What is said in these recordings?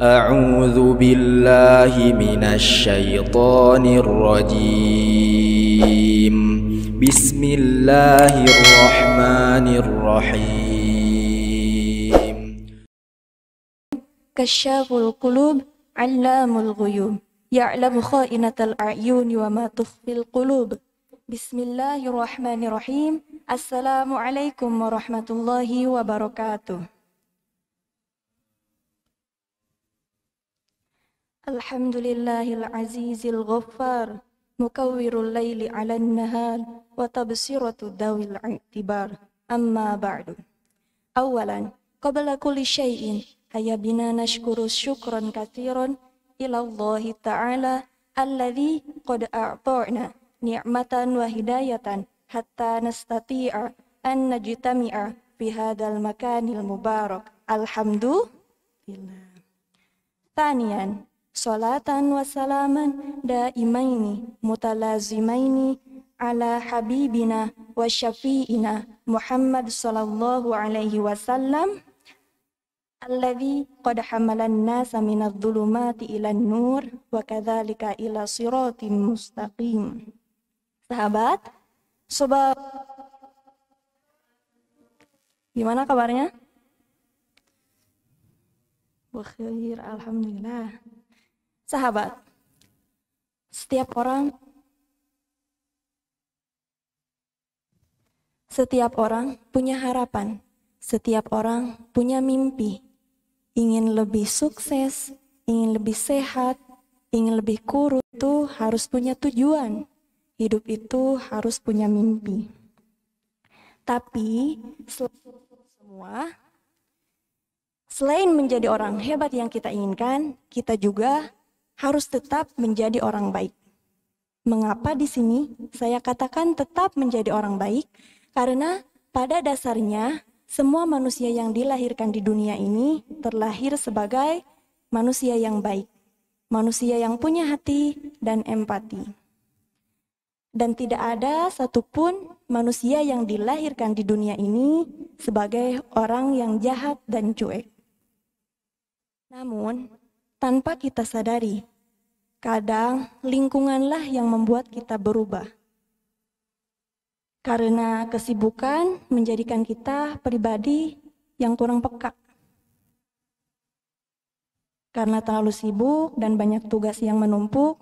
أعوذ بالله من الشيطان الرجيم بسم الله الرحمن الرحيم كشاف القلوب علام الغيوب يعلم خائنة الأعين وما تخفي القلوب بسم الله الرحمن الرحيم السلام عليكم ورحمة الله وبركاته الحمد لله العزيز الغفار مكور الليل على النهار وتبصرة ذوي الاعتبار أما بعد أولا قبل كل شيء هيا بنا نشكر شكرا كثيرا ilallahi ta'ala alladhi qad a'ta'na ni'matan wa hidayatan hatta nastati'a an najtami'a fi hadal makanil mubarak alhamdulillah tanian salatan wa salaman daimaini mutalazimaini ala habibina wa syafi'ina Muhammad sallallahu alaihi wasallam alladhi qad hamalan nasa minadh dhulumati ilan nur wa kadzalika ila siratin mustaqim. Sahabat, sobat Gimana kabarnya? Bukhir, alhamdulillah. Sahabat, setiap orang setiap orang punya harapan, setiap orang punya mimpi, ingin lebih sukses, ingin lebih sehat, ingin lebih kurus itu harus punya tujuan. Hidup itu harus punya mimpi. Tapi semua selain menjadi orang hebat yang kita inginkan, kita juga harus tetap menjadi orang baik. Mengapa di sini saya katakan tetap menjadi orang baik? Karena pada dasarnya semua manusia yang dilahirkan di dunia ini terlahir sebagai manusia yang baik, manusia yang punya hati dan empati. Dan tidak ada satupun manusia yang dilahirkan di dunia ini sebagai orang yang jahat dan cuek. Namun, tanpa kita sadari, kadang lingkunganlah yang membuat kita berubah karena kesibukan menjadikan kita pribadi yang kurang peka. Karena terlalu sibuk dan banyak tugas yang menumpuk,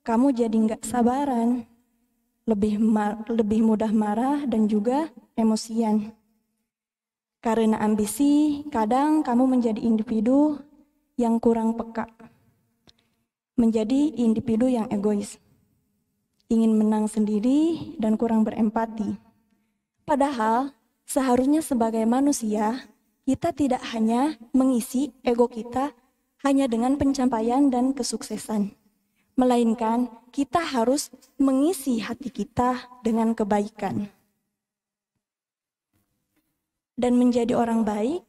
kamu jadi nggak sabaran, lebih, lebih mudah marah dan juga emosian. Karena ambisi, kadang kamu menjadi individu yang kurang peka, menjadi individu yang egois ingin menang sendiri dan kurang berempati. Padahal, seharusnya sebagai manusia, kita tidak hanya mengisi ego kita hanya dengan pencapaian dan kesuksesan, melainkan kita harus mengisi hati kita dengan kebaikan. Dan menjadi orang baik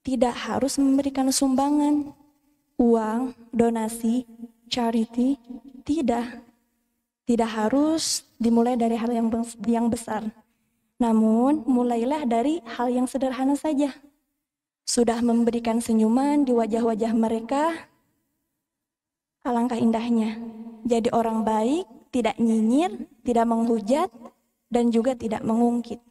tidak harus memberikan sumbangan, uang, donasi, charity, tidak. Tidak harus dimulai dari hal yang yang besar. Namun, mulailah dari hal yang sederhana saja. Sudah memberikan senyuman di wajah-wajah mereka, alangkah indahnya. Jadi orang baik, tidak nyinyir, tidak menghujat, dan juga tidak mengungkit.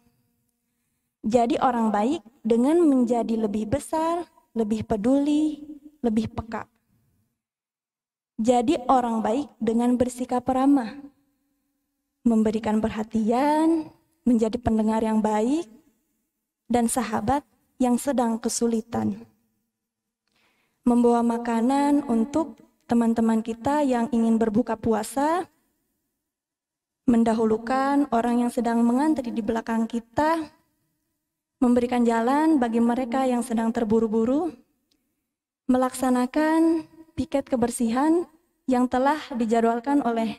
Jadi orang baik dengan menjadi lebih besar, lebih peduli, lebih peka. Jadi orang baik dengan bersikap ramah, memberikan perhatian, menjadi pendengar yang baik, dan sahabat yang sedang kesulitan. Membawa makanan untuk teman-teman kita yang ingin berbuka puasa, mendahulukan orang yang sedang mengantri di belakang kita, memberikan jalan bagi mereka yang sedang terburu-buru, melaksanakan piket kebersihan yang telah dijadwalkan oleh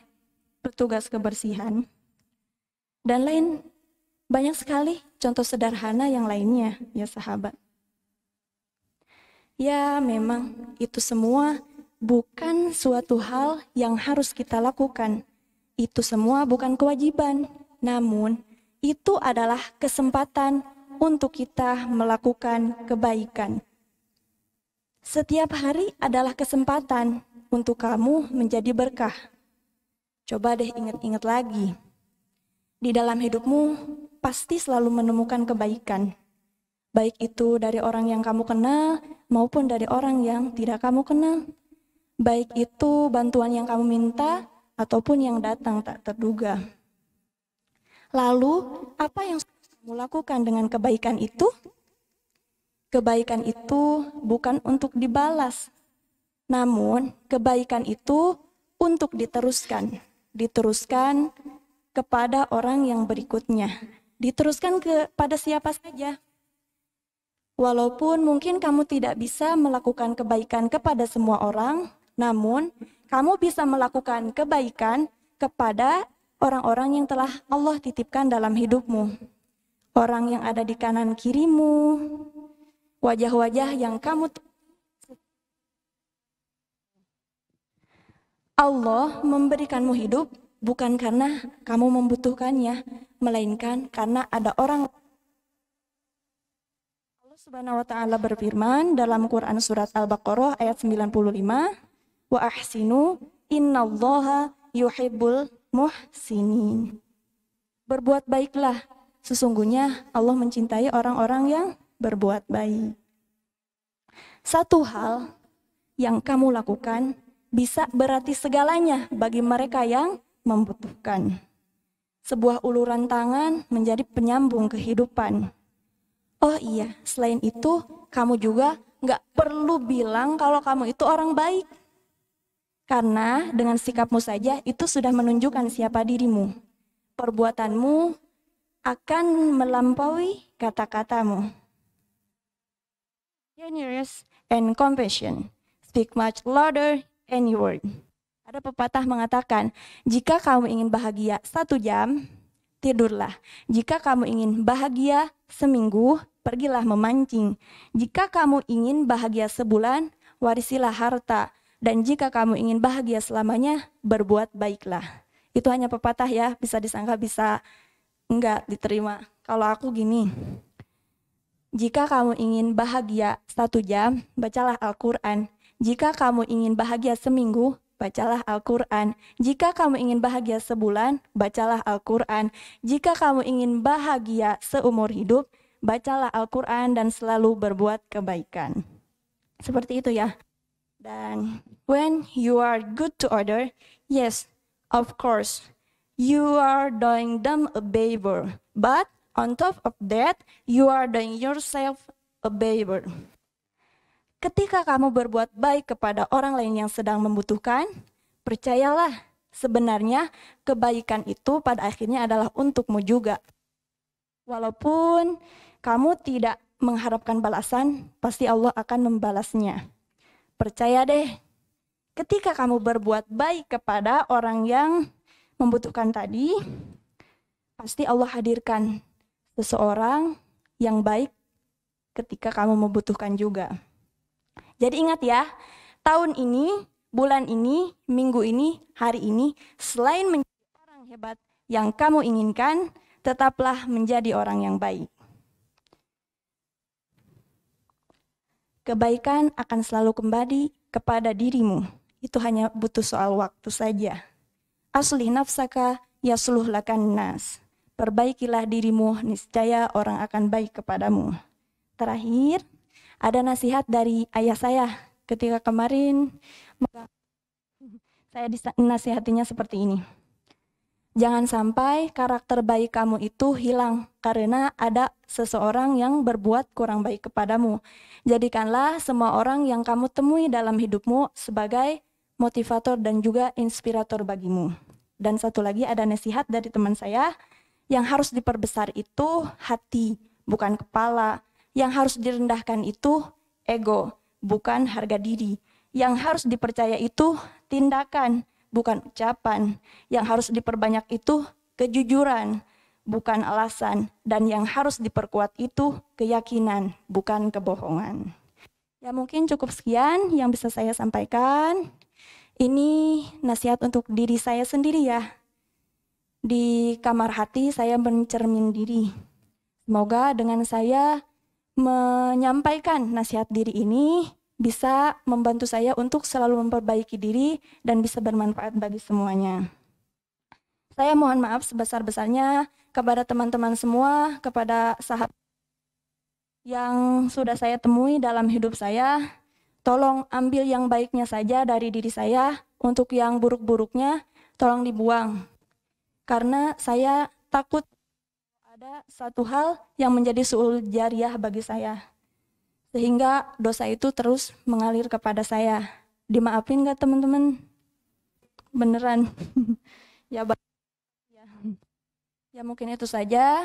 petugas kebersihan dan lain banyak sekali contoh sederhana yang lainnya ya sahabat. Ya memang itu semua bukan suatu hal yang harus kita lakukan. Itu semua bukan kewajiban, namun itu adalah kesempatan untuk kita melakukan kebaikan. Setiap hari adalah kesempatan untuk kamu menjadi berkah. Coba deh ingat-ingat lagi. Di dalam hidupmu pasti selalu menemukan kebaikan. Baik itu dari orang yang kamu kenal maupun dari orang yang tidak kamu kenal. Baik itu bantuan yang kamu minta ataupun yang datang tak terduga. Lalu, apa yang kamu lakukan dengan kebaikan itu? Kebaikan itu bukan untuk dibalas, namun, kebaikan itu untuk diteruskan, diteruskan kepada orang yang berikutnya, diteruskan kepada siapa saja. Walaupun mungkin kamu tidak bisa melakukan kebaikan kepada semua orang, namun kamu bisa melakukan kebaikan kepada orang-orang yang telah Allah titipkan dalam hidupmu. Orang yang ada di kanan kirimu, wajah-wajah yang kamu Allah memberikanmu hidup bukan karena kamu membutuhkannya, melainkan karena ada orang Allah Subhanahu wa taala berfirman dalam Quran surat Al-Baqarah ayat 95, "Wa ahsinu innallaha yuhibbul muhsinin." Berbuat baiklah, sesungguhnya Allah mencintai orang-orang yang berbuat baik. Satu hal yang kamu lakukan bisa berarti segalanya bagi mereka yang membutuhkan. Sebuah uluran tangan menjadi penyambung kehidupan. Oh iya, selain itu kamu juga nggak perlu bilang kalau kamu itu orang baik. Karena dengan sikapmu saja itu sudah menunjukkan siapa dirimu. Perbuatanmu akan melampaui kata-katamu. Generous and compassion. Speak much louder any word. Ada pepatah mengatakan, jika kamu ingin bahagia satu jam, tidurlah. Jika kamu ingin bahagia seminggu, pergilah memancing. Jika kamu ingin bahagia sebulan, warisilah harta. Dan jika kamu ingin bahagia selamanya, berbuat baiklah. Itu hanya pepatah ya, bisa disangka bisa enggak diterima. Kalau aku gini, jika kamu ingin bahagia satu jam, bacalah Al-Quran. Jika kamu ingin bahagia seminggu, bacalah Al-Quran. Jika kamu ingin bahagia sebulan, bacalah Al-Quran. Jika kamu ingin bahagia seumur hidup, bacalah Al-Quran dan selalu berbuat kebaikan. Seperti itu ya. Dan when you are good to order, yes, of course, you are doing them a favor. But on top of that, you are doing yourself a favor. Ketika kamu berbuat baik kepada orang lain yang sedang membutuhkan, percayalah, sebenarnya kebaikan itu pada akhirnya adalah untukmu juga. Walaupun kamu tidak mengharapkan balasan, pasti Allah akan membalasnya. Percaya deh, ketika kamu berbuat baik kepada orang yang membutuhkan tadi, pasti Allah hadirkan seseorang yang baik ketika kamu membutuhkan juga. Jadi ingat ya, tahun ini, bulan ini, minggu ini, hari ini, selain menjadi orang hebat yang kamu inginkan, tetaplah menjadi orang yang baik. Kebaikan akan selalu kembali kepada dirimu. Itu hanya butuh soal waktu saja. Asli nafsaka ya yasluh lakan nas. Perbaikilah dirimu, niscaya orang akan baik kepadamu. Terakhir, ada nasihat dari ayah saya ketika kemarin saya nasihatinya seperti ini. Jangan sampai karakter baik kamu itu hilang karena ada seseorang yang berbuat kurang baik kepadamu. Jadikanlah semua orang yang kamu temui dalam hidupmu sebagai motivator dan juga inspirator bagimu. Dan satu lagi ada nasihat dari teman saya, yang harus diperbesar itu hati, bukan kepala. Yang harus direndahkan itu ego, bukan harga diri. Yang harus dipercaya itu tindakan, bukan ucapan. Yang harus diperbanyak itu kejujuran, bukan alasan. Dan yang harus diperkuat itu keyakinan, bukan kebohongan. Ya mungkin cukup sekian yang bisa saya sampaikan. Ini nasihat untuk diri saya sendiri ya. Di kamar hati saya mencermin diri. Semoga dengan saya menyampaikan nasihat diri ini bisa membantu saya untuk selalu memperbaiki diri dan bisa bermanfaat bagi semuanya. Saya mohon maaf sebesar-besarnya kepada teman-teman semua, kepada sahabat yang sudah saya temui dalam hidup saya. Tolong ambil yang baiknya saja dari diri saya, untuk yang buruk-buruknya tolong dibuang. Karena saya takut ada satu hal yang menjadi suul jariah bagi saya, sehingga dosa itu terus mengalir kepada saya. Dimaafin gak teman-teman? Beneran. ya, ya. ya mungkin itu saja.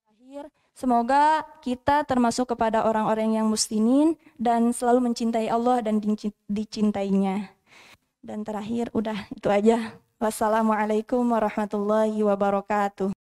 Terakhir, Semoga kita termasuk kepada orang-orang yang mustinin dan selalu mencintai Allah dan dicintainya. Dan terakhir, udah itu aja. Wassalamualaikum warahmatullahi wabarakatuh.